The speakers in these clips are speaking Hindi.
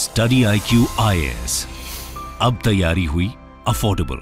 Study I Q I S अब तैयारी हुई अफोर्डेबल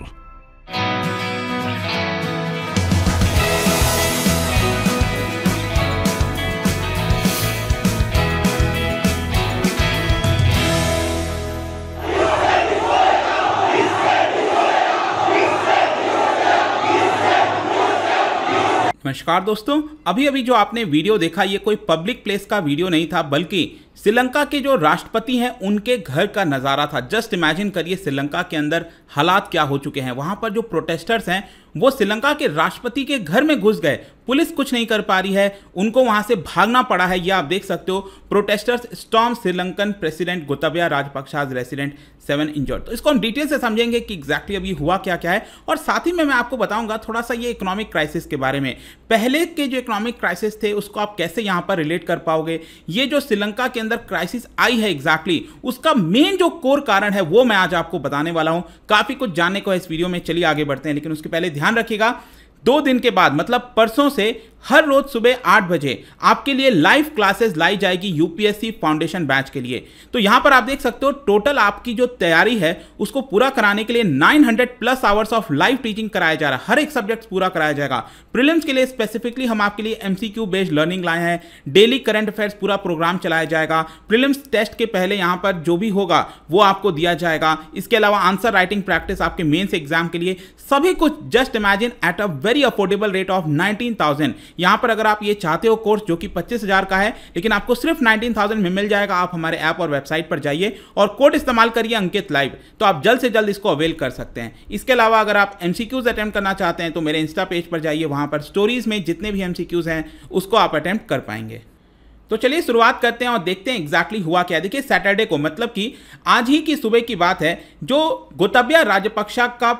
नमस्कार दोस्तों अभी अभी जो आपने वीडियो देखा ये कोई पब्लिक प्लेस का वीडियो नहीं था बल्कि श्रीलंका के जो राष्ट्रपति हैं उनके घर का नज़ारा था जस्ट इमेजिन करिए श्रीलंका के अंदर हालात क्या हो चुके हैं वहाँ पर जो प्रोटेस्टर्स हैं वो श्रीलंका के राष्ट्रपति के घर में घुस गए पुलिस कुछ नहीं कर पा रही है उनको वहां से भागना पड़ा है यह आप देख सकते हो protesters storm Sri Lankan president Gotabaya Rajapaksa's resident seven injured तो इसको हम डिटेल से समझेंगे कि एग्जैक्टली अभी हुआ क्या क्या है और साथ ही में मैं आपको बताऊंगा थोड़ा सा ये इकोनॉमिक क्राइसिस के बारे में पहले के जो इकोनॉमिक क्राइसिस थे उसको आप कैसे यहाँ पर रिलेट कर पाओगे ये जो श्रीलंका के अंदर क्राइसिस आई है एग्जैक्टली exactly, उसका मेन जो कोर कारण है वो मैं आज आपको बताने वाला हूं काफी कुछ जानने को है इस वीडियो में चलिए आगे बढ़ते हैं लेकिन उसके पहले ध्यान रखिएगा दो दिन के बाद मतलब परसों से हर रोज सुबह आठ बजे आपके लिए लाइव क्लासेस लाई जाएगी यूपीएससी फाउंडेशन बैच के लिए तो यहां पर आप देख सकते हो टोटल आपकी जो तैयारी है उसको पूरा कराने के लिए 900 plus hours of live teaching कराया जा रहा है हर एक सब्जेक्ट पूरा कराया जाएगा प्रीलिम्स के लिए स्पेसिफिकली हम आपके लिए एमसीक्यू बेस्ड लर्निंग लाए हैं डेली करंट अफेयर्स पूरा प्रोग्राम चलाया जाएगा प्रिलिम्स टेस्ट के पहले यहां पर जो भी होगा वो आपको दिया जाएगा इसके अलावा आंसर राइटिंग प्रैक्टिस आपके मेन्स एग्जाम के लिए सभी कुछ just imagine at a very affordable rate of nineteen thousand यहाँ पर अगर आप ये चाहते हो कोर्स जो कि पच्चीस का है लेकिन आपको सिर्फ नाइनटीन में मिल जाएगा आप हमारे ऐप और वेबसाइट पर जाइए और कोड इस्तेमाल करिए अंकित लाइव तो आप जल्द से जल्द इसको अवेल कर सकते हैं इसके अलावा अगर आप एम अटेम्प्ट करना चाहते हैं तो मेरे इंस्टा पेज पर जाइए वहाँ पर स्टोरीज में जितने भी एम हैं उसको आप अटैम्प्ट कर पाएंगे तो चलिए शुरुआत करते हैं और देखते हैं एग्जैक्टली exactly हुआ क्या देखिए सैटरडे को मतलब कि आज ही की सुबह की बात है जो गोतब्या राजपक्षा का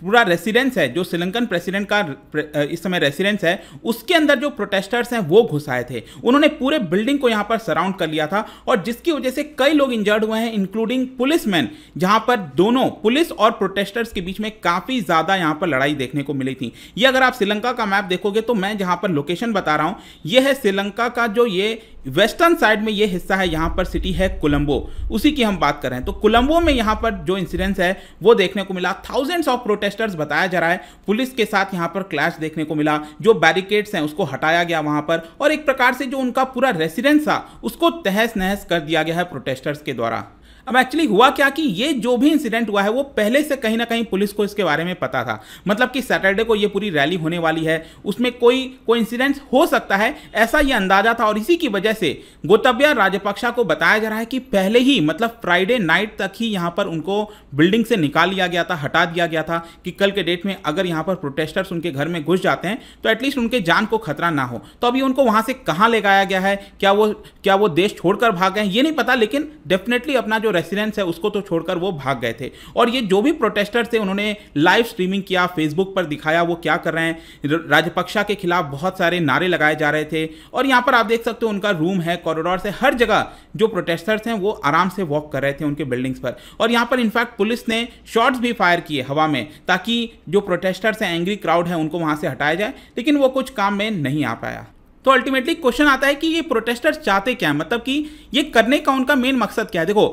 पूरा रेसिडेंस है जो श्रीलंकन प्रेसिडेंट का इस समय रेसिडेंस है उसके अंदर जो प्रोटेस्टर्स हैं वो घुस आए थे उन्होंने पूरे बिल्डिंग को यहाँ पर सराउंड कर लिया था और जिसकी वजह से कई लोग इंजर्ड हुए हैं इंक्लूडिंग पुलिसमैन जहाँ पर दोनों पुलिस और प्रोटेस्टर्स के बीच में काफ़ी ज़्यादा यहाँ पर लड़ाई देखने को मिली थी ये अगर आप श्रीलंका का मैप देखोगे तो मैं जहाँ पर लोकेशन बता रहा हूँ ये है श्रीलंका का जो ये वेस्टर्न साइड में ये हिस्सा है यहाँ पर सिटी है कोलंबो उसी की हम बात कर रहे हैं तो कोलंबो में यहाँ पर जो इंसिडेंस है वो देखने को मिला थाउजेंड्स ऑफ प्रोटेस्टर्स बताया जा रहा है पुलिस के साथ यहाँ पर क्लैश देखने को मिला जो बैरिकेड्स हैं उसको हटाया गया वहां पर और एक प्रकार से जो उनका पूरा रेसिडेंस था उसको तहस नहस कर दिया गया है प्रोटेस्टर्स के द्वारा अब एक्चुअली हुआ क्या कि ये जो भी इंसिडेंट हुआ है वो पहले से कहीं ना कहीं पुलिस को इसके बारे में पता था मतलब कि सैटरडे को ये पूरी रैली होने वाली है उसमें कोई कोई इंसिडेंट हो सकता है ऐसा ये अंदाजा था और इसी की वजह से गोतब्या राजपक्षा को बताया जा रहा है कि पहले ही मतलब फ्राइडे नाइट तक ही यहाँ पर उनको बिल्डिंग से निकाल लिया गया था हटा दिया गया था कि कल के डेट में अगर यहाँ पर प्रोटेस्टर्स उनके घर में घुस जाते हैं तो एटलीस्ट उनके जान को खतरा ना हो तो अभी उनको वहाँ से कहाँ ले गया है क्या वो क्या वो देश छोड़कर भाग गए ये नहीं पता लेकिन डेफिनेटली अपना जो रेसिडेंस है उसको तो छोड़कर वो भाग गए थे और ये जो भी प्रोटेस्टर थे उन्होंने लाइव स्ट्रीमिंग किया फेसबुक पर दिखाया वो क्या कर रहे हैं राजपक्षा के खिलाफ बहुत सारे नारे लगाए जा रहे थे और यहाँ पर आप देख सकते हो उनका रूम है कॉरिडोर से हर जगह जो प्रोटेस्टर्स हैं वो आराम से वॉक कर रहे थे उनके बिल्डिंग्स पर और यहाँ पर इनफैक्ट पुलिस ने शॉट्स भी फायर किए हवा में ताकि जो प्रोटेस्टर्स हैं एंग्री क्राउड है उनको वहाँ से हटाया जाए लेकिन वो कुछ काम में नहीं आ पाया तो अल्टीमेटली क्वेश्चन आता है कि ये प्रोटेस्टर्स चाहते क्या है मतलब कि ये करने का उनका मेन मकसद क्या है देखो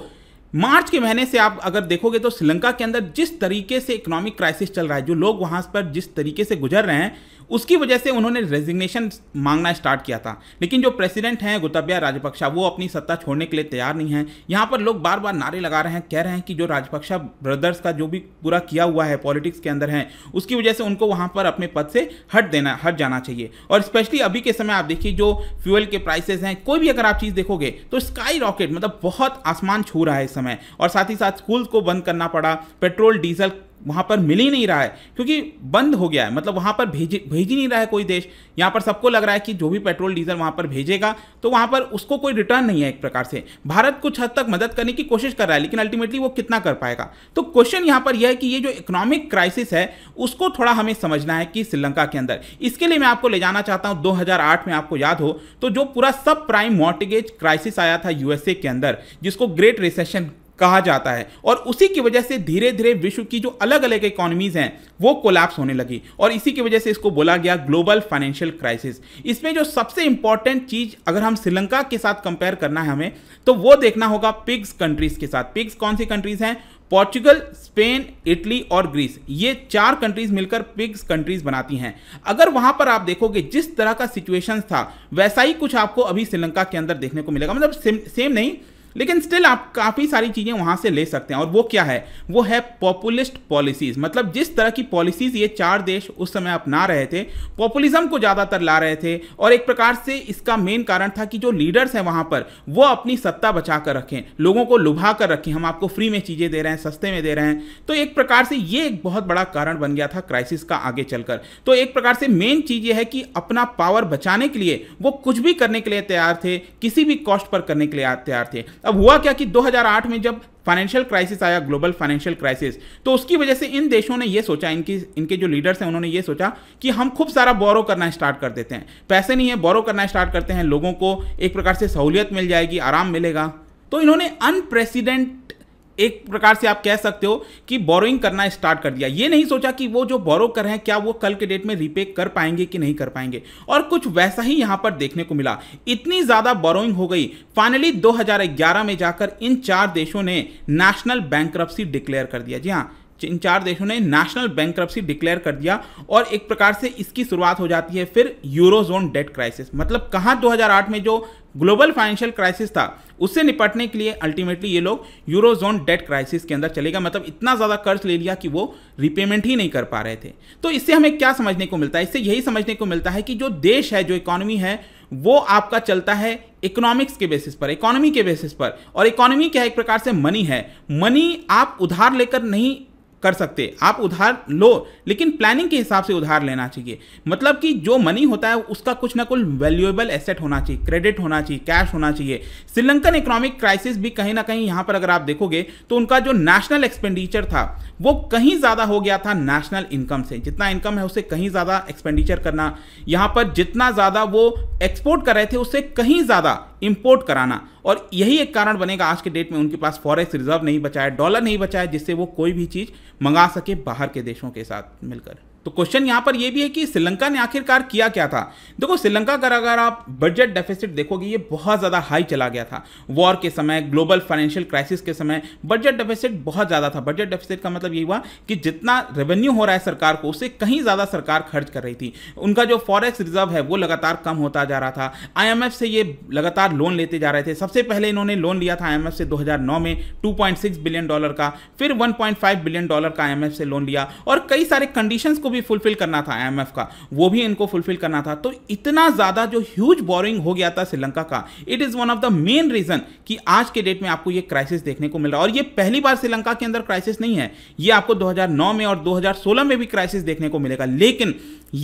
मार्च के महीने से आप अगर देखोगे तो श्रीलंका के अंदर जिस तरीके से इकोनॉमिक क्राइसिस चल रहा है जो लोग वहां पर जिस तरीके से गुजर रहे हैं उसकी वजह से उन्होंने रेजिग्नेशन मांगना स्टार्ट किया था लेकिन जो प्रेसिडेंट हैं गुतब्या राजपक्षा वो अपनी सत्ता छोड़ने के लिए तैयार नहीं है यहाँ पर लोग बार बार नारे लगा रहे हैं कह रहे हैं कि जो राजपक्षा ब्रदर्स का जो भी पूरा किया हुआ है पॉलिटिक्स के अंदर है उसकी वजह से उनको वहाँ पर अपने पद से हट देना हट जाना चाहिए और स्पेशली अभी के समय आप देखिए जो फ्यूल के प्राइसेस हैं कोई भी अगर आप चीज़ देखोगे तो स्काई रॉकेट मतलब बहुत आसमान छू रहा है इस समय और साथ ही साथ स्कूल को बंद करना पड़ा पेट्रोल डीजल वहाँ पर मिल ही नहीं रहा है क्योंकि बंद हो गया है मतलब वहाँ पर भेज भेज ही नहीं रहा है कोई देश यहाँ पर सबको लग रहा है कि जो भी पेट्रोल डीजल वहाँ पर भेजेगा तो वहाँ पर उसको कोई रिटर्न नहीं है एक प्रकार से भारत कुछ हद तक मदद करने की कोशिश कर रहा है लेकिन अल्टीमेटली वो कितना कर पाएगा तो क्वेश्चन यहाँ पर यह है कि ये जो इकोनॉमिक क्राइसिस है उसको थोड़ा हमें समझना है कि श्रीलंका के अंदर इसके लिए मैं आपको ले जाना चाहता हूँ दो में आपको याद हो तो जो पूरा सब प्राइम मॉर्टिगेज क्राइसिस आया था यूएसए के अंदर जिसको ग्रेट रिसेशन कहा जाता है और उसी की वजह से धीरे धीरे विश्व की जो अलग अलग इकोनॉमीज हैं वो कोलैप्स होने लगी और इसी की वजह से इसको बोला गया ग्लोबल फाइनेंशियल क्राइसिस इसमें जो सबसे इंपॉर्टेंट चीज अगर हम श्रीलंका के साथ कंपेयर करना है हमें तो वो देखना होगा पिग्स कंट्रीज के साथ पिग्स कौन सी कंट्रीज हैं पोर्चुगल स्पेन इटली और ग्रीस ये चार कंट्रीज मिलकर पिग्स कंट्रीज बनाती हैं अगर वहां पर आप देखोगे जिस तरह का सिचुएशन था वैसा ही कुछ आपको अभी श्रीलंका के अंदर देखने को मिलेगा मतलब सेम नहीं लेकिन स्टिल आप काफ़ी सारी चीज़ें वहाँ से ले सकते हैं और वो क्या है वो है पॉपुलिस्ट पॉलिसीज़ मतलब जिस तरह की पॉलिसीज़ ये चार देश उस समय अपना रहे थे पॉपुलिज्म को ज़्यादातर ला रहे थे और एक प्रकार से इसका मेन कारण था कि जो लीडर्स हैं वहाँ पर वो अपनी सत्ता बचा कर रखें लोगों को लुभा कर रखें हम आपको फ्री में चीज़ें दे रहे हैं सस्ते में दे रहे हैं तो एक प्रकार से ये एक बहुत बड़ा कारण बन गया था क्राइसिस का आगे चलकर तो एक प्रकार से मेन चीज़ ये है कि अपना पावर बचाने के लिए वो कुछ भी करने के लिए तैयार थे किसी भी कॉस्ट पर करने के लिए तैयार थे अब हुआ क्या कि 2008 में जब फाइनेंशियल क्राइसिस आया ग्लोबल फाइनेंशियल क्राइसिस तो उसकी वजह से इन देशों ने ये सोचा इनकी इनके जो लीडर्स हैं उन्होंने ये सोचा कि हम खूब सारा बोरो करना स्टार्ट कर देते हैं पैसे नहीं है बोरो करना स्टार्ट करते हैं लोगों को एक प्रकार से सहूलियत मिल जाएगी आराम मिलेगा तो इन्होंने अनप्रेसिडेंट एक प्रकार से आप कह सकते हो कि बोरोइंग करना स्टार्ट कर दिया ये नहीं सोचा कि वो जो बोरो कर रहे हैं क्या वो कल के डेट में रिपे कर पाएंगे कि नहीं कर पाएंगे और कुछ वैसा ही यहां पर देखने को मिला इतनी ज़्यादा बोरोइंग हो गई फाइनली 2011 में जाकर इन चार देशों ने नेशनल बैंक डिक्लेयर कर दिया जी हाँ इन चार देशों ने नेशनल बैंक डिक्लेयर कर दिया और एक प्रकार से इसकी शुरुआत हो जाती है फिर यूरोजोन डेट क्राइसिस मतलब कहाँ 2008 में जो ग्लोबल फाइनेंशियल क्राइसिस था उससे निपटने के लिए अल्टीमेटली ये लोग यूरो जोन डेट क्राइसिस के अंदर चलेगा मतलब इतना ज़्यादा कर्ज ले लिया कि वो रिपेमेंट ही नहीं कर पा रहे थे तो इससे हमें क्या समझने को मिलता है इससे यही समझने को मिलता है कि जो देश है जो इकोनॉमी है वो आपका चलता है इकोनॉमिक्स के बेसिस पर इकोनॉमी के बेसिस पर और इकोनॉमी क्या एक प्रकार से मनी है मनी आप उधार लेकर नहीं कर सकते आप उधार लो लेकिन प्लानिंग के हिसाब से उधार लेना चाहिए मतलब कि जो मनी होता है उसका कुछ ना कुछ वैल्यूएबल एसेट होना चाहिए क्रेडिट होना चाहिए कैश होना चाहिए श्रीलंकन इकोनॉमिक क्राइसिस भी कहीं ना कहीं यहाँ पर अगर आप देखोगे तो उनका जो नेशनल एक्सपेंडिचर था वो कहीं ज़्यादा हो गया था नेशनल इनकम से जितना इनकम है उसे कहीं ज़्यादा एक्सपेंडिचर करना यहाँ पर जितना ज़्यादा वो एक्सपोर्ट कर रहे थे उससे कहीं ज़्यादा इम्पोर्ट कराना और यही एक कारण बनेगा आज के डेट में उनके पास फॉरेक्स रिजर्व नहीं बचा है डॉलर नहीं बचा है जिससे वो कोई भी चीज़ मंगा सके बाहर के देशों के साथ मिलकर तो क्वेश्चन यहां पर यह भी है कि श्रीलंका ने आखिरकार किया क्या था देखो श्रीलंका का अगर आप बजट डेफिसिट देखोगे ये बहुत ज़्यादा हाई चला गया था वॉर के समय ग्लोबल फाइनेंशियल क्राइसिस के समय बजट डेफिसिट बहुत ज़्यादा था बजट डेफिसिट का मतलब ये हुआ कि जितना रेवेन्यू हो रहा है सरकार को उससे कहीं ज़्यादा सरकार खर्च कर रही थी उनका जो फॉरेक्स रिजर्व है वो लगातार कम होता जा रहा था आईएमएफ से ये लगातार लोन लेते जा रहे थे सबसे पहले इन्होंने लोन लिया था आईएमएफ से दो में टू बिलियन डॉलर का फिर वन बिलियन डॉलर का आईएमएफ से लोन लिया और कई सारे कंडीशन को भी फुलफिल करना था आईएमएफ का वो भी इनको फुलफिल करना था तो इतना ज़्यादा जो ह्यूज बोरिंग हो गया था श्रीलंका का it is one of the main reason कि आज के डेट में आपको ये क्राइसिस देखने को मिल रहा है और ये पहली बार श्रीलंका के अंदर क्राइसिस नहीं है ये आपको 2009 में और 2016 में भी क्राइसिस देखने को मिलेगा लेकिन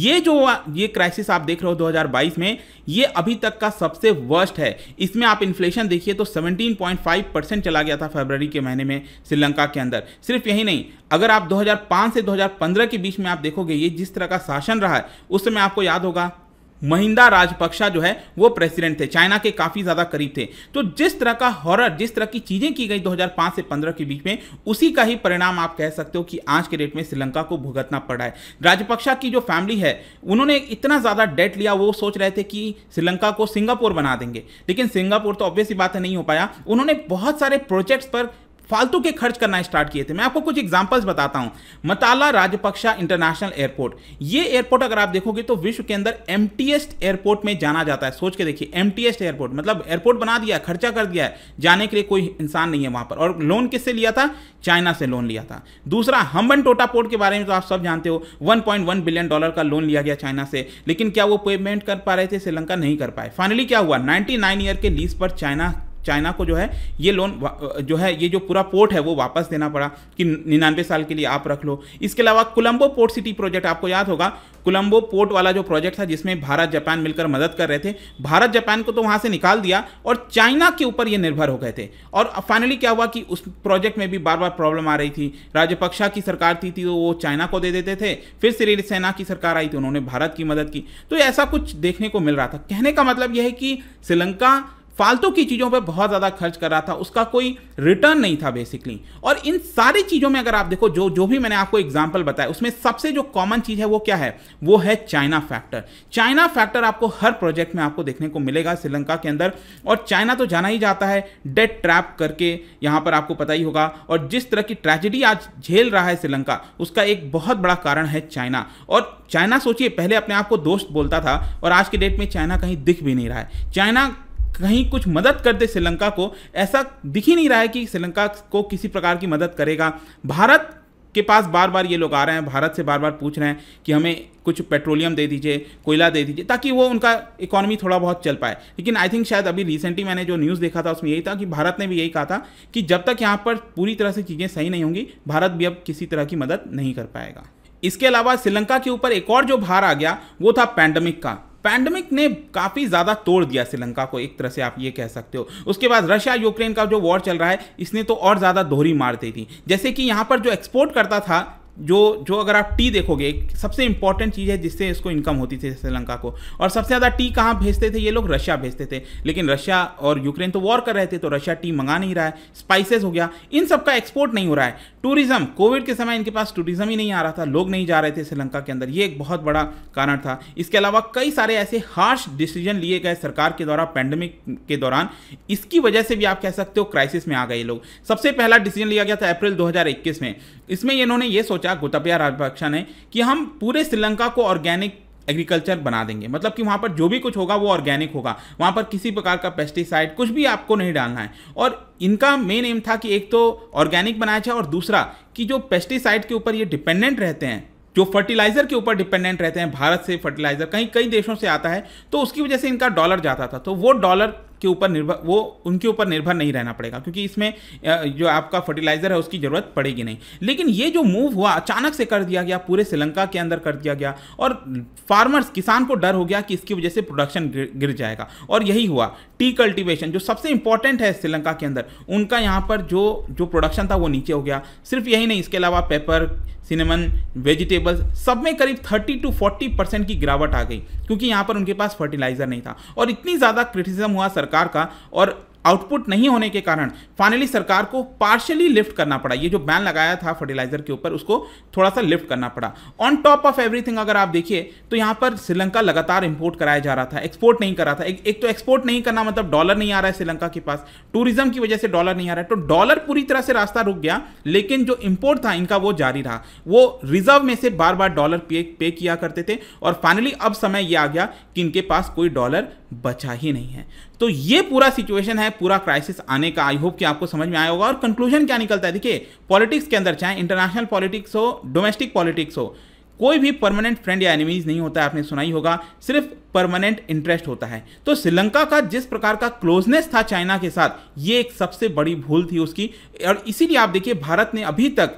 ये जो ये क्राइसिस आप देख रहे हो 2022 में ये अभी तक का सबसे वर्स्ट है इसमें आप इन्फ्लेशन देखिए तो 17.5 परसेंट चला गया था फरवरी के महीने में श्रीलंका के अंदर सिर्फ यही नहीं अगर आप 2005 से 2015 के बीच में आप देखोगे ये जिस तरह का शासन रहा है उस समय आपको याद होगा महिंदा राजपक्षा जो है वो प्रेसिडेंट थे चाइना के काफ़ी ज़्यादा करीब थे तो जिस तरह का हॉरर जिस तरह की चीज़ें की गई 2005 से 15 के बीच में उसी का ही परिणाम आप कह सकते हो कि आज के डेट में श्रीलंका को भुगतना पड़ा है राजपक्षा की जो फैमिली है उन्होंने इतना ज़्यादा डेट लिया वो सोच रहे थे कि श्रीलंका को सिंगापुर बना देंगे लेकिन सिंगापुर तो ऑब्वियसली बात नहीं हो पाया उन्होंने बहुत सारे प्रोजेक्ट्स पर फालतू के खर्च करना स्टार्ट किए थे मैं आपको कुछ एग्जांपल्स बताता हूं मताला राजपक्षा इंटरनेशनल एयरपोर्ट ये एयरपोर्ट अगर आप देखोगे तो विश्व के अंदर एम एयरपोर्ट में जाना जाता है सोच के देखिए एमटीएस्ट एयरपोर्ट मतलब एयरपोर्ट बना दिया खर्चा कर दिया है जाने के लिए कोई इंसान नहीं है वहां पर और लोन किससे लिया था चाइना से लोन लिया था दूसरा हम्बन टोटा पोर्ट के बारे में तो आप सब जानते हो वन बिलियन डॉलर का लोन लिया गया चाइना से लेकिन क्या वो पेमेंट कर पा रहे थे श्रीलंका नहीं कर पाए फाइनली क्या हुआ नाइनटी ईयर के लीज पर चाइना चाइना को जो है ये लोन जो है ये जो पूरा पोर्ट है वो वापस देना पड़ा कि निन्यानवे साल के लिए आप रख लो इसके अलावा कोलंबो पोर्ट सिटी प्रोजेक्ट आपको याद होगा कोलंबो पोर्ट वाला जो प्रोजेक्ट था जिसमें भारत जापान मिलकर मदद कर रहे थे भारत जापान को तो वहाँ से निकाल दिया और चाइना के ऊपर ये निर्भर हो गए थे और फाइनली क्या हुआ कि उस प्रोजेक्ट में भी बार बार प्रॉब्लम आ रही थी राजपक्षा की सरकार थी, थी तो वो चाइना को दे देते थे फिर श्री सेना की सरकार आई थी तो उन्होंने भारत की मदद की तो ऐसा कुछ देखने को मिल रहा था कहने का मतलब यह है कि श्रीलंका फालतू की चीज़ों पे बहुत ज़्यादा खर्च कर रहा था उसका कोई रिटर्न नहीं था बेसिकली और इन सारी चीज़ों में अगर आप देखो जो जो भी मैंने आपको एग्जाम्पल बताया उसमें सबसे जो कॉमन चीज़ है वो क्या है वो है चाइना फैक्टर चाइना फैक्टर आपको हर प्रोजेक्ट में आपको देखने को मिलेगा श्रीलंका के अंदर और चाइना तो जाना ही जाता है डेट ट्रैप करके यहाँ पर आपको पता ही होगा और जिस तरह की ट्रेजिडी आज झेल रहा है श्रीलंका उसका एक बहुत बड़ा कारण है चाइना और चाइना सोचिए पहले अपने आप को दोस्त बोलता था और आज के डेट में चाइना कहीं दिख भी नहीं रहा है चाइना कहीं कुछ मदद कर दे श्रीलंका को ऐसा दिख ही नहीं रहा है कि श्रीलंका को किसी प्रकार की मदद करेगा भारत के पास बार बार ये लोग आ रहे हैं भारत से बार बार पूछ रहे हैं कि हमें कुछ पेट्रोलियम दे दीजिए कोयला दे दीजिए ताकि वो उनका इकोनॉमी थोड़ा बहुत चल पाए लेकिन आई थिंक शायद अभी रिसेंटली मैंने जो न्यूज़ देखा था उसमें यही था कि भारत ने भी यही कहा था कि जब तक यहाँ पर पूरी तरह से चीज़ें सही नहीं होंगी भारत भी अब किसी तरह की मदद नहीं कर पाएगा इसके अलावा श्रीलंका के ऊपर एक और जो भार आ गया वो था पैंडमिक का पैंडमिक ने काफ़ी ज़्यादा तोड़ दिया श्रीलंका को एक तरह से आप ये कह सकते हो उसके बाद रशिया यूक्रेन का जो वॉर चल रहा है इसने तो और ज़्यादा दोहरी मार दी थी जैसे कि यहाँ पर जो एक्सपोर्ट करता था जो जो अगर आप टी देखोगे सबसे इंपॉर्टेंट चीज़ है जिससे इसको इनकम होती थी श्रीलंका को और सबसे ज़्यादा टी कहाँ भेजते थे ये लोग रशिया भेजते थे लेकिन रशिया और यूक्रेन तो वॉर कर रहे थे तो रशिया टी मंगा नहीं रहा है स्पाइसेस हो गया इन सब का एक्सपोर्ट नहीं हो रहा है टूरिज्म कोविड के समय इनके पास टूरिज्म ही नहीं आ रहा था लोग नहीं जा रहे थे श्रीलंका के अंदर ये एक बहुत बड़ा कारण था इसके अलावा कई सारे ऐसे हार्श डिसीजन लिए गए सरकार के द्वारा पैंडमिक के दौरान इसकी वजह से भी आप कह सकते हो क्राइसिस में आ गए लोग सबसे पहला डिसीजन लिया गया था अप्रैल दो में इसमें इन्होंने ये सोचा सोचा गोताबिया राजपक्षा ने कि हम पूरे श्रीलंका को ऑर्गेनिक एग्रीकल्चर बना देंगे मतलब कि वहाँ पर जो भी कुछ होगा वो ऑर्गेनिक होगा वहाँ पर किसी प्रकार का पेस्टिसाइड कुछ भी आपको नहीं डालना है और इनका मेन एम था कि एक तो ऑर्गेनिक बनाया जाए और दूसरा कि जो पेस्टिसाइड के ऊपर ये डिपेंडेंट रहते हैं जो फर्टिलाइजर के ऊपर डिपेंडेंट रहते हैं भारत से फर्टिलाइजर कहीं कई देशों से आता है तो उसकी वजह से इनका डॉलर जाता था तो वो डॉलर के ऊपर निर्भर वो उनके ऊपर निर्भर नहीं रहना पड़ेगा क्योंकि इसमें जो आपका फर्टिलाइजर है उसकी ज़रूरत पड़ेगी नहीं लेकिन ये जो मूव हुआ अचानक से कर दिया गया पूरे श्रीलंका के अंदर कर दिया गया और फार्मर्स किसान को डर हो गया कि इसकी वजह से प्रोडक्शन गिर, जाएगा और यही हुआ टी कल्टिवेशन जो सबसे इंपॉर्टेंट है श्रीलंका के अंदर उनका यहाँ पर जो जो प्रोडक्शन था वो नीचे हो गया सिर्फ यही नहीं इसके अलावा पेपर सिनेमन वेजिटेबल्स सब में करीब 30 टू 40 परसेंट की गिरावट आ गई क्योंकि यहाँ पर उनके पास फर्टिलाइज़र नहीं था और इतनी ज़्यादा क्रिटिसिज्म हुआ सरकार का और आउटपुट नहीं होने के कारण फाइनली सरकार को पार्शली लिफ्ट करना पड़ा ये जो बैन लगाया था फर्टिलाइजर के ऊपर उसको थोड़ा सा लिफ्ट करना पड़ा ऑन टॉप ऑफ एवरीथिंग अगर आप देखिए तो यहाँ पर श्रीलंका लगातार इंपोर्ट कराया जा रहा था एक्सपोर्ट नहीं कर रहा था एक, एक तो एक्सपोर्ट नहीं करना मतलब डॉलर नहीं आ रहा है श्रीलंका के पास टूरिज्म की वजह से डॉलर नहीं आ रहा है तो डॉलर पूरी तरह से रास्ता रुक गया लेकिन जो इंपोर्ट था इनका वो जारी रहा वो रिजर्व में से बार बार डॉलर पे किया करते थे और फाइनली अब समय यह आ गया कि इनके पास कोई डॉलर बचा ही नहीं है तो ये पूरा सिचुएशन है पूरा क्राइसिस आने का आई होप कि आपको समझ में आया होगा और कंक्लूजन क्या निकलता है देखिए पॉलिटिक्स के अंदर चाहे इंटरनेशनल पॉलिटिक्स हो डोमेस्टिक पॉलिटिक्स हो कोई भी परमानेंट फ्रेंड या एनिमीज नहीं होता है आपने सुना ही होगा सिर्फ परमानेंट इंटरेस्ट होता है तो श्रीलंका का जिस प्रकार का क्लोजनेस था चाइना के साथ ये एक सबसे बड़ी भूल थी उसकी और इसीलिए आप देखिए भारत ने अभी तक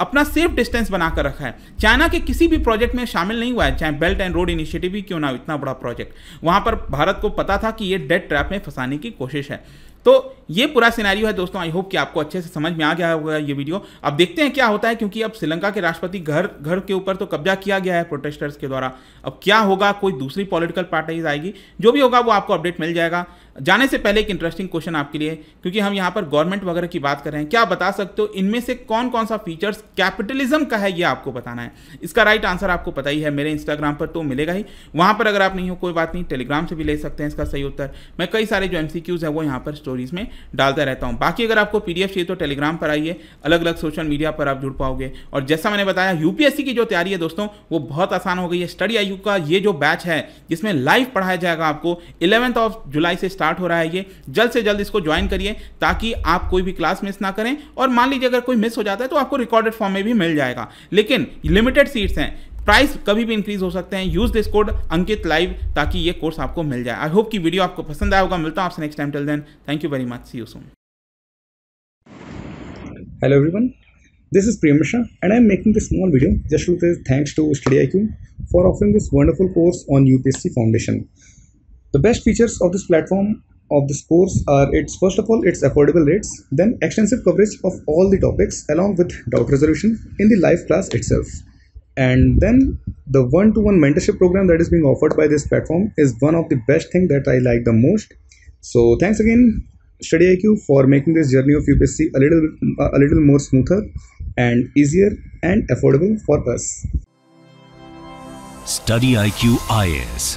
अपना सेफ डिस्टेंस बनाकर रखा है चाइना के किसी भी प्रोजेक्ट में शामिल नहीं हुआ है चाहे बेल्ट एंड रोड इनिशिएटिव ही क्यों ना हो इतना बड़ा प्रोजेक्ट वहां पर भारत को पता था कि ये डेड ट्रैप में फंसाने की कोशिश है तो ये पूरा सिनेरियो है दोस्तों आई होप कि आपको अच्छे से समझ में आ गया होगा ये वीडियो अब देखते हैं क्या होता है क्योंकि अब श्रीलंका के राष्ट्रपति घर घर के ऊपर तो कब्जा किया गया है प्रोटेस्टर्स के द्वारा अब क्या होगा कोई दूसरी पॉलिटिकल पार्टीज आएगी जो भी होगा वो आपको अपडेट मिल जाएगा जाने से पहले एक इंटरेस्टिंग क्वेश्चन आपके लिए क्योंकि हम यहाँ पर गवर्नमेंट वगैरह की बात कर रहे हैं क्या बता सकते हो इनमें से कौन कौन सा फीचर्स कैपिटलिज्म का है ये आपको बताना है इसका राइट आंसर आपको पता ही है मेरे इंस्टाग्राम पर तो मिलेगा ही वहाँ पर अगर आप नहीं हो कोई बात नहीं टेलीग्राम से भी ले सकते हैं इसका सही उत्तर मैं कई सारे जो एम है वो यहाँ पर स्टोरीज में डालता रहता हूँ बाकी अगर आपको पी चाहिए तो टेलीग्राम पर आइए अलग अलग सोशल मीडिया पर आप जुड़ पाओगे और जैसा मैंने बताया यूपीएससी की जो तैयारी है दोस्तों वो बहुत आसान हो गई है स्टडी आई का ये जो बैच है जिसमें लाइव पढ़ाया जाएगा आपको इलेवंथ ऑफ जुलाई से स्टार्ट स्टार्ट हो रहा है ये जल्द से जल्द इसको ज्वाइन करिए ताकि आप कोई भी क्लास मिस ना करें और मान लीजिए अगर कोई मिस हो जाता है तो आपको रिकॉर्डेड फॉर्म में भी मिल जाएगा लेकिन लिमिटेड सीट्स हैं प्राइस कभी भी इंक्रीज हो सकते हैं use this code Ankit live ताकि ये कोर्स आपको मिल जाए आई होप कि वीडियो आपको पसंद आया होगा मिलता हूँ आपसे next time till then thank you very much see you soon hello everyone This is Prem Mishra and I am making this small video just to say thanks to StudyIQ for offering this wonderful course on UPSC Foundation. The best features of this platform of this course are its first of all its affordable rates, then extensive coverage of all the topics along with doubt resolution in the live class itself. And then the one-to-one -one mentorship program that is being offered by this platform is one of the best thing that I like the most. So thanks again StudyIQ for making this journey of UPSC a little a little more smoother and easier and affordable for us. StudyIQ IS